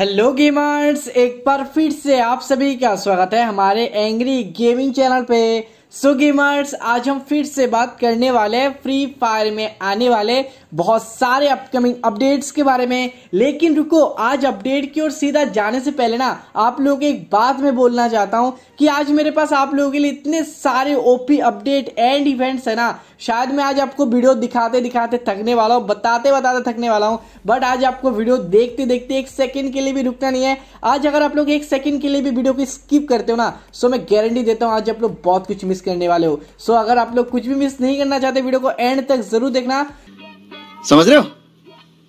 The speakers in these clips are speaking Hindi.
हेलो गेमर्स एक बार फिर से आप सभी का स्वागत है हमारे एंग्री गेमिंग चैनल पे सो गेमर्स आज हम फिर से बात करने वाले हैं फ्री फायर में आने वाले बहुत सारे अपकमिंग अपडेट्स के बारे में लेकिन रुको आज अपडेट की ओर सीधा जाने से पहले ना आप लोगों को एक बात में बोलना चाहता हूं कि आज मेरे पास आप लोगों के लिए इतने सारे ओपी अपडेट एंड इवेंट्स है ना शायद मैं आज आपको वीडियो दिखाते दिखाते थकने वाला हूँ बताते बताते थकने वाला हूँ बट आज आपको वीडियो देखते देखते एक सेकेंड के लिए भी रुकना नहीं है आज अगर आप लोग एक सेकेंड के लिए भी वीडियो को स्किप करते हो ना सो मैं गारंटी देता हूँ आज आप लोग बहुत कुछ मिस मिस करने वाले हो सो अगर आप लोग कुछ भी मिस नहीं करना चाहते वीडियो को एंड तक जरूर देखना समझ रहे हो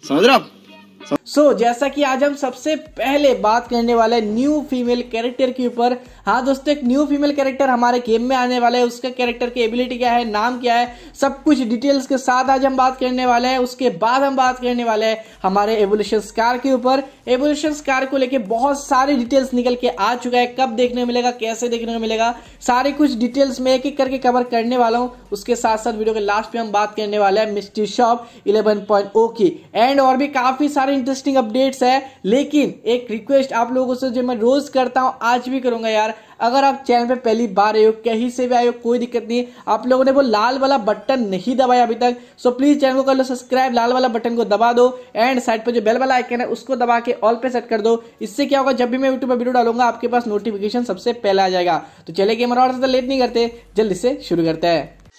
समझ रहे हो सो so, जैसा कि आज हम सबसे पहले बात करने वाले न्यू फीमेल कैरेक्टर के ऊपर हाँ दोस्तों एक न्यू फीमेल कैरेक्टर हमारे गेम में आने वाला है उसका कैरेक्टर की एबिलिटी क्या है नाम क्या है सब कुछ डिटेल्स के साथ आज हम बात करने वाले हैं उसके बाद हम बात करने वाले हैं हमारे एवोल्यूशन कार के ऊपर एवोल्यूशन कार को लेकर बहुत सारी डिटेल्स निकल के आ चुका है कब देखने मिलेगा कैसे देखने को मिलेगा सारे कुछ डिटेल्स में एक एक करके कवर करने वाला हूँ उसके साथ साथ वीडियो के लास्ट में हम बात करने वाले हैं मिस्ट्री शॉप इलेवन की एंड और भी काफी सारे इंटरेस्ट इंटरेस्टिंग अपडेट्स है लेकिन एक रिक्वेस्ट आप लोगों से जो मैं रोज करता हूँ आज भी करूंगा यार अगर आप चैनल पे पहली बार आए हो कहीं से भी आए हो कोई दिक्कत नहीं आप लोगों ने वो लाल वाला बटन नहीं दबाया अभी तक सो प्लीज चैनल को कर लो सब्सक्राइब लाल वाला बटन को दबा दो एंड साइड पर जो बेल वाला आइकन है उसको दबा के ऑल पे सेट कर दो इससे क्या होगा जब भी मैं यूट्यूब पर वीडियो डालूंगा आपके पास नोटिफिकेशन सबसे पहले आ जाएगा तो चले गेम और ज्यादा लेट नहीं करते जल्दी से शुरू करते हैं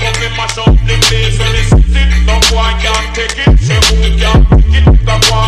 come and mash up the place. When it's sit it, no one can take it. Say who can take it? The one.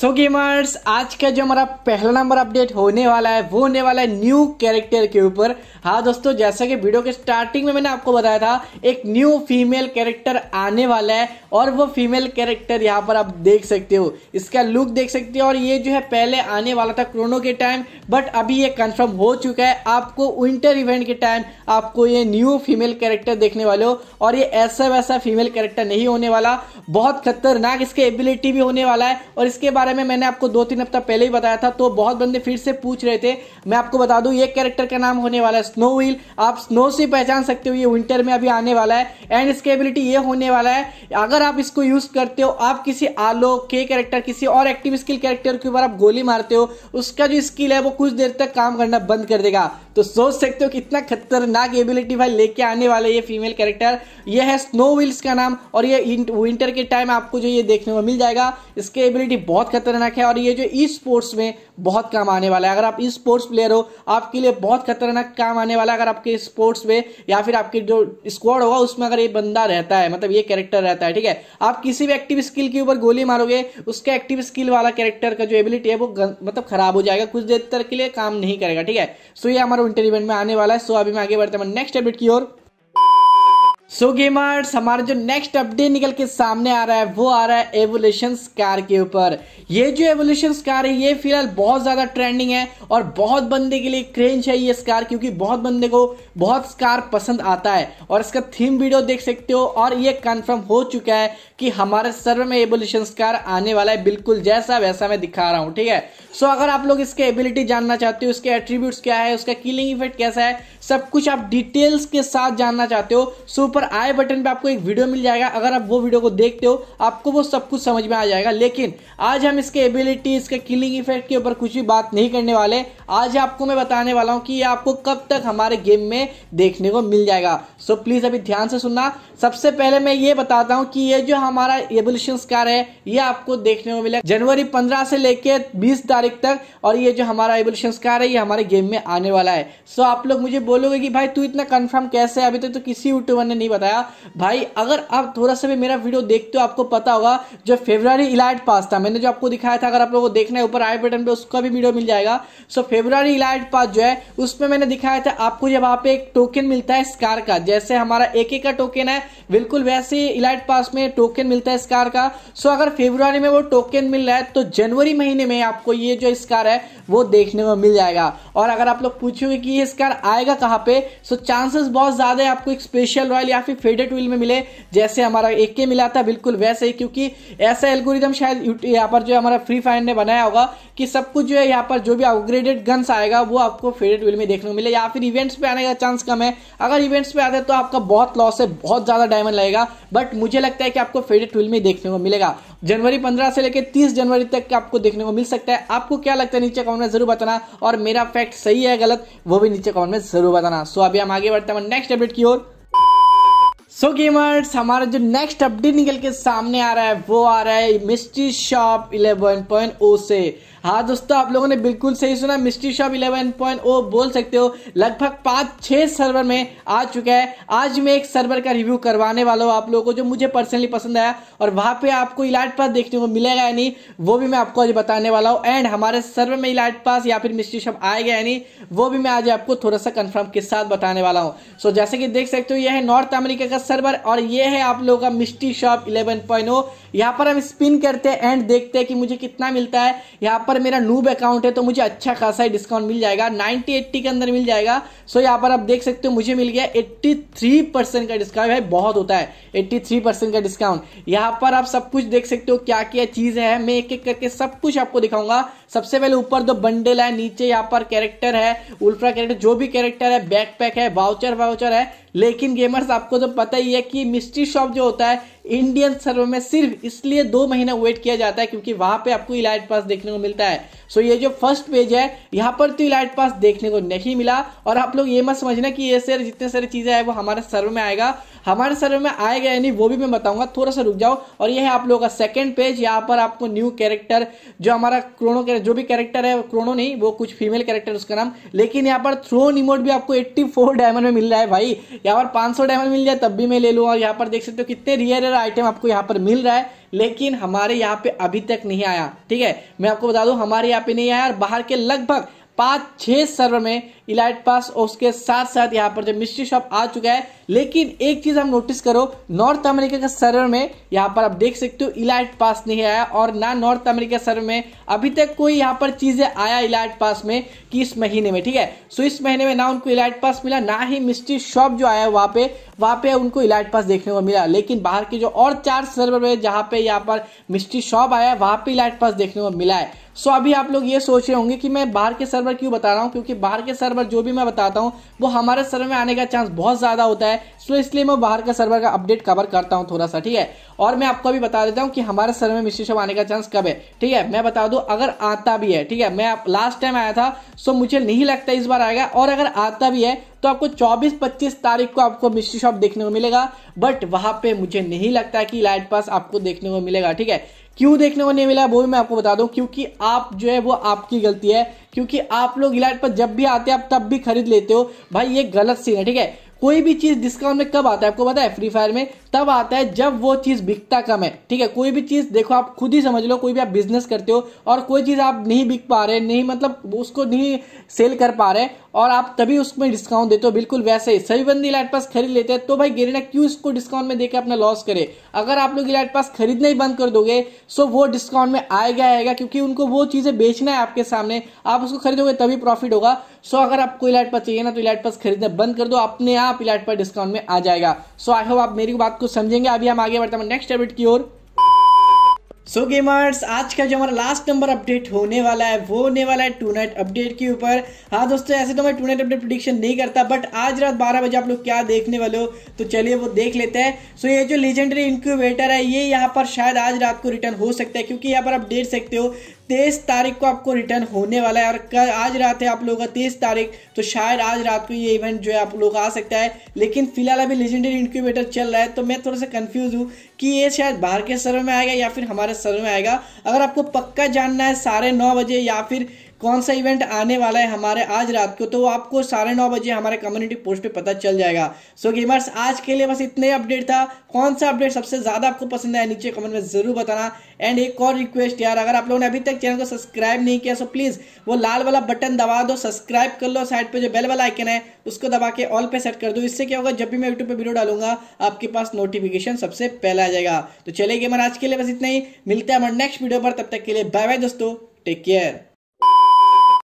So so gamers आज का जो हमारा पहला नंबर अपडेट होने वाला है वो होने वाला है न्यू कैरेक्टर के ऊपर हाँ दोस्तों जैसा कि वीडियो के स्टार्टिंग में मैंने आपको बताया था एक न्यू फीमेल कैरेक्टर आने वाला है और वो फीमेल कैरेक्टर यहाँ पर आप देख सकते हो इसका लुक देख सकते हो और ये जो है पहले आने वाला था क्रोनो के टाइम बट अभी ये कन्फर्म हो चुका है आपको विंटर इवेंट के टाइम आपको ये न्यू फीमेल कैरेक्टर देखने वाले हो और ये ऐसा वैसा फीमेल कैरेक्टर नहीं होने वाला बहुत खतरनाक इसके एबिलिटी भी होने वाला है और इसके बारे बारे में मैंने आपको दो तीन हफ्ता पहले ही बताया था तो बहुत बंदे फिर से पूछ रहे थे मैं आपको बता दूं ये कैरेक्टर का नाम होने वाला है स्नो व्हील आप स्नो से पहचान सकते हो ये विंटर में अभी आने वाला है एंड इसकी एबिलिटी ये होने वाला है अगर आप इसको यूज करते हो आप किसी आलो के कैरेक्टर किसी और एक्टिव स्किल कैरेक्टर के ऊपर आप गोली मारते हो उसका जो स्किल है वो कुछ देर तक काम करना बंद कर देगा तो सोच सकते हो कितना खतरनाक एबिलिटी भाई लेके आने वाला ये फीमेल कैरेक्टर ये है स्नो व्हील्स का नाम और ये विंटर के टाइम आपको जो ये देखने को मिल जाएगा इसकी एबिलिटी बहुत खतरनाक है और ये जो ई स्पोर्ट्स में बहुत काम आने वाला है अगर आप ई स्पोर्ट्स प्लेयर हो आपके लिए बहुत खतरनाक काम आने वाला है अगर आपके स्पोर्ट्स में या फिर आपके जो स्क्वाड होगा उसमें अगर ये बंदा रहता है मतलब ये कैरेक्टर रहता है ठीक है आप किसी भी एक्टिव स्किल के ऊपर गोली मारोगे उसके एक्टिव स्किल वाला कैरेक्टर का जो एबिलिटी है वो मतलब खराब हो जाएगा कुछ देर तक के लिए काम नहीं करेगा ठीक है सो ये हमारा इंटर इवेंट में आने वाला है सो अभी मैं आगे बढ़ता हूँ नेक्स्ट एबिट की ओर सो गेमर्स हमारा जो नेक्स्ट अपडेट निकल के सामने आ रहा है वो आ रहा है एवोल्यूशन कार के ऊपर ये जो एवोल्यूशन कार है ये फिलहाल बहुत ज्यादा ट्रेंडिंग है और बहुत बंदे के लिए क्रेंज है ये स्कार क्योंकि बहुत बंदे को बहुत स्कार पसंद आता है और इसका थीम वीडियो देख सकते हो और ये कंफर्म हो चुका है कि हमारे सर्व में एवोल्यूशन कार आने वाला है बिल्कुल जैसा वैसा मैं दिखा रहा हूँ ठीक है सो so, अगर आप लोग इसके एबिलिटी जानना चाहते हो इसके एट्रीब्यूट क्या है उसका किलिंग इफेक्ट कैसा है सब कुछ आप डिटेल्स के साथ जानना चाहते हो सो ऊपर आई बटन पे आपको एक वीडियो मिल जाएगा अगर आप वो वीडियो को देखते हो आपको वो सब कुछ समझ में आ जाएगा लेकिन आज हम इसके एबिलिटी इसके किलिंग इफेक्ट के ऊपर कुछ भी बात नहीं करने वाले आज आपको मैं बताने वाला हूँ कि ये आपको कब तक हमारे गेम में देखने को मिल जाएगा सो प्लीज़ अभी ध्यान से सुनना सबसे पहले मैं ये बताता हूँ कि ये जो हमारा एबोल्यूशन कार है ये आपको देखने को मिलेगा जनवरी पंद्रह से लेकर बीस तारीख तक और ये जो हमारा एबोल्यूशन कार है ये हमारे गेम में आने वाला है सो आप लोग मुझे बोल बोलोगे कि भाई तू इतना कंफर्म कैसे है अभी तक तो, तो किसी यूट्यूबर ने नहीं बताया भाई अगर आप थोड़ा सा भी मेरा वीडियो देखते हो आपको पता होगा जो फेब्रवरी इलाइट पास था मैंने जो आपको दिखाया था अगर आप लोगों को देखना है ऊपर आई बटन पर उसका भी वीडियो मिल जाएगा सो फेब्रवरी इलाइट पास जो है उसमें मैंने दिखाया था आपको जब आप एक टोकन मिलता है स्कार का जैसे हमारा एक एक का टोकन है बिल्कुल वैसे ही इलाइट पास में टोकन मिलता है स्कार का सो अगर फेब्रुवरी में वो टोकन मिल रहा है तो जनवरी महीने में आपको ये जो स्कार है वो देखने को मिल जाएगा और अगर आप लोग पूछोगे कि ये स्कार आएगा कहाँ पे सो so, चांसेस बहुत ज्यादा है आपको एक स्पेशल रॉयल या फिर फेडेड व्हील में मिले जैसे हमारा एक के मिला था बिल्कुल वैसे ही क्योंकि ऐसा एल्गोरिदम शायद यहाँ पर जो है हमारा फ्री फायर ने बनाया होगा कि सब कुछ जो है यहाँ पर जो भी अपग्रेडेड गन्स आएगा वो आपको फेडेड व्हील में देखने को मिले या फिर इवेंट्स पे आने का चांस कम है अगर इवेंट्स पे आते तो आपका बहुत लॉस है बहुत ज्यादा डायमंड लगेगा बट मुझे लगता है कि आपको फेडेड व्हील में देखने को मिलेगा जनवरी पंद्रह से लेकर तीस जनवरी तक आपको देखने को मिल सकता है आपको क्या लगता है नीचे कमेंट में जरूर बताना और मेरा फैक्ट सही है गलत वो भी नीचे कमेंट में जरूर जरूर बताना सो अभी हम आगे बढ़ते हैं नेक्स्ट अपडेट की ओर सो गेमर्स हमारा जो नेक्स्ट अपडेट निकल के सामने आ रहा है वो आ रहा है मिस्ट्री शॉप 11.0 से हाँ दोस्तों आप लोगों ने बिल्कुल सही सुना mystery shop eleven point O बोल सकते हो लगभग पाँच छः सर्वर में आ चुका है आज मैं एक सर्वर का रिव्यू करवाने वाला हूँ आप लोगों को जो मुझे पर्सनली पसंद आया और वहाँ पे आपको इलाट पास देखने को मिलेगा या नहीं वो भी मैं आपको आज बताने वाला हूँ एंड हमारे सर्वर में इलाइट पास या फिर मिस्ट्री शॉप आएगा या नहीं वो भी मैं आज आपको थोड़ा सा कन्फर्म के साथ बताने वाला हूँ सो जैसे कि देख सकते हो यह है नॉर्थ अमेरिका का सर्वर और ये है आप लोगों का मिस्ट्री शॉप इलेवन पॉइंट यहाँ पर हम स्पिन करते हैं एंड देखते हैं कि मुझे कितना मिलता है यहाँ पर पर मेरा नूब अकाउंट है तो मुझे अच्छा खासा ही डिस्काउंट मिल जाएगा नाइनटी एट्टी के अंदर मिल जाएगा सो यहाँ पर आप देख सकते हो मुझे मिल गया एट्टी थ्री परसेंट का डिस्काउंट भाई बहुत होता है एट्टी थ्री परसेंट का डिस्काउंट यहाँ पर आप सब कुछ देख सकते हो क्या क्या चीज़ है मैं एक एक करके सब कुछ आपको दिखाऊंगा सबसे पहले ऊपर दो बंडल है नीचे यहाँ पर कैरेक्टर है उल्ट्रा कैरेक्टर जो भी कैरेक्टर है बैकपैक है बाउचर वाउचर है लेकिन गेमर्स आपको तो पता ही है कि मिस्ट्री शॉप जो होता है इंडियन सर्वर में सिर्फ इसलिए दो महीना वेट किया जाता है क्योंकि वहां पे आपको इलाइट पास देखने को मिलता है सो ये जो फर्स्ट पेज है यहाँ पर तो इलाइट पास देखने को नहीं मिला और आप लोग ये मत समझना कि ये सर जितने सारी चीजें हैं वो हमारे सर्वर में आएगा हमारे सर्वे में आएगा या नहीं वो भी मैं बताऊंगा थोड़ा सा रुक जाओ और ये है आप लोगों का सेकेंड पेज यहाँ पर आपको न्यू कैरेक्टर जो हमारा क्रोनो के जो भी कैरेक्टर है क्रोनो नहीं वो कुछ फीमेल कैरेक्टर उसका नाम लेकिन यहाँ पर थ्रो निमोट भी आपको एट्टी डायमंड में मिल रहा है भाई यहाँ पर 500 डायमंड मिल जाए तब भी मैं ले लूँ और यहाँ पर देख सकते हो कितने रियर रेयर आइटम आपको यहाँ पर मिल रहा है लेकिन हमारे यहाँ पे अभी तक नहीं आया ठीक है मैं आपको बता दूं हमारे यहाँ पे नहीं आया और बाहर के लगभग पांच छह सर्वर में इलाइट पास और उसके साथ साथ यहाँ पर जो मिस्ट्री शॉप आ चुका है लेकिन एक चीज हम नोटिस करो नॉर्थ अमेरिका के सर्वर में यहाँ पर आप देख सकते हो इलाइट पास नहीं आया और ना नॉर्थ अमेरिका सर्वर में अभी तक कोई यहाँ पर चीजें आया इलाइट पास में कि इस महीने में ठीक है सो इस महीने में ना उनको इलाइट पास मिला ना ही मिस्ट्री शॉप जो आया वहां पे वहां पे उनको इलाइट पास देखने को मिला लेकिन बाहर के जो और चार सर्वर में जहाँ पे यहाँ पर मिस्ट्री शॉप आया वहां पर इलाइट पास देखने को मिला है सो अभी आप लोग ये सोच रहे होंगे कि मैं बाहर के सर्वर क्यों बता रहा हूँ क्योंकि बाहर के सर्वर जो भी मैं बताता हूँ वो हमारे सर्वर में आने का चांस बहुत ज़्यादा होता है सो इसलिए मैं बाहर का सर्वर का अपडेट कवर करता हूँ थोड़ा सा ठीक है और मैं आपको अभी बता देता हूँ कि हमारे सर्वर में मिस्ट्री शॉप आने का चांस कब है ठीक है मैं बता दूँ अगर आता भी है ठीक है मैं लास्ट टाइम आया था सो मुझे नहीं लगता इस बार आएगा और अगर आता भी है तो आपको 24-25 तारीख को आपको मिस्ट्री शॉप देखने को मिलेगा बट वहां पे मुझे नहीं लगता कि लाइट पास आपको देखने को मिलेगा ठीक है क्यों देखने को नहीं मिला वो भी मैं आपको बता दूं क्योंकि आप जो है वो आपकी गलती है क्योंकि आप लोग इलाइट पर जब भी आते हैं आप तब भी खरीद लेते हो भाई ये गलत सीन है ठीक है कोई भी चीज़ डिस्काउंट में कब आता है आपको पता है फ्री फायर में तब आता है जब वो चीज़ बिकता कम है ठीक है कोई भी चीज़ देखो आप खुद ही समझ लो कोई भी आप बिजनेस करते हो और कोई चीज़ आप नहीं बिक पा रहे नहीं मतलब उसको नहीं सेल कर पा रहे और आप तभी उसमें डिस्काउंट देते हो बिल्कुल वैसे ही सभी बंदी इलाइट पास खरीद लेते हैं तो भाई गेरेना क्यों इसको डिस्काउंट में देकर अपना लॉस करे अगर आप लोग इलाइट पास खरीदना ही बंद कर दोगे सो वो डिस्काउंट में आएगा आएगा क्योंकि उनको वो चीज़ें बेचना है आपके सामने आप उसको खरीदोगे तभी प्रॉफिट होगा सो अगर आपको इलाइट पास चाहिए ना तो इलाइट पास खरीदना बंद कर दो अपने आप इलाइट पास डिस्काउंट में आ जाएगा सो आई होप आप मेरी बात आपको समझेंगे अभी हम आगे बढ़ते हैं नेक्स्ट अपडेट की ओर सो so गेमर्स आज का जो हमारा लास्ट नंबर अपडेट होने वाला है वो होने वाला है टू नाइट अपडेट के ऊपर हाँ दोस्तों ऐसे तो मैं टू नाइट अपडेट प्रिडिक्शन नहीं करता बट आज रात 12 बजे आप लोग क्या देखने वाले हो तो चलिए वो देख लेते हैं सो so ये जो लेजेंडरी इंक्यूबेटर है ये यहाँ पर शायद आज रात को रिटर्न हो सकता है क्योंकि यहाँ पर आप देख सकते हो तेईस तारीख को आपको रिटर्न होने वाला है और कल आज रात है आप लोगों का तेईस तारीख तो शायद आज रात को ये इवेंट जो है आप लोग आ सकता है लेकिन फिलहाल अभी लेजेंडरी इंक्यूबेटर चल रहा है तो मैं थोड़ा सा कंफ्यूज हूँ कि ये शायद बाहर के सर्वर में आएगा या फिर हमारे सर्वर में आएगा अगर आपको पक्का जानना है साढ़े नौ बजे या फिर कौन सा इवेंट आने वाला है हमारे आज रात को तो आपको साढ़े नौ बजे हमारे कम्युनिटी पोस्ट पे पता चल जाएगा सो so, गेमर्स आज के लिए बस इतने अपडेट था कौन सा अपडेट सबसे ज़्यादा आपको पसंद आया नीचे कमेंट में ज़रूर बताना एंड एक और रिक्वेस्ट यार अगर आप लोगों ने अभी तक चैनल को सब्सक्राइब नहीं किया सो प्लीज़ वो लाल वाला बटन दबा दो सब्सक्राइब कर लो साइड पर जो बेल वाला आइकन है उसको दबा के ऑल पे सेट कर दो इससे क्या होगा जब भी मैं यूट्यूब पर वीडियो डालूंगा आपके पास नोटिफिकेशन सबसे पहले आ जाएगा तो चले गेमर आज के लिए बस इतना ही मिलता है हमारे नेक्स्ट वीडियो पर तब तक के लिए बाय बाय दोस्तों टेक केयर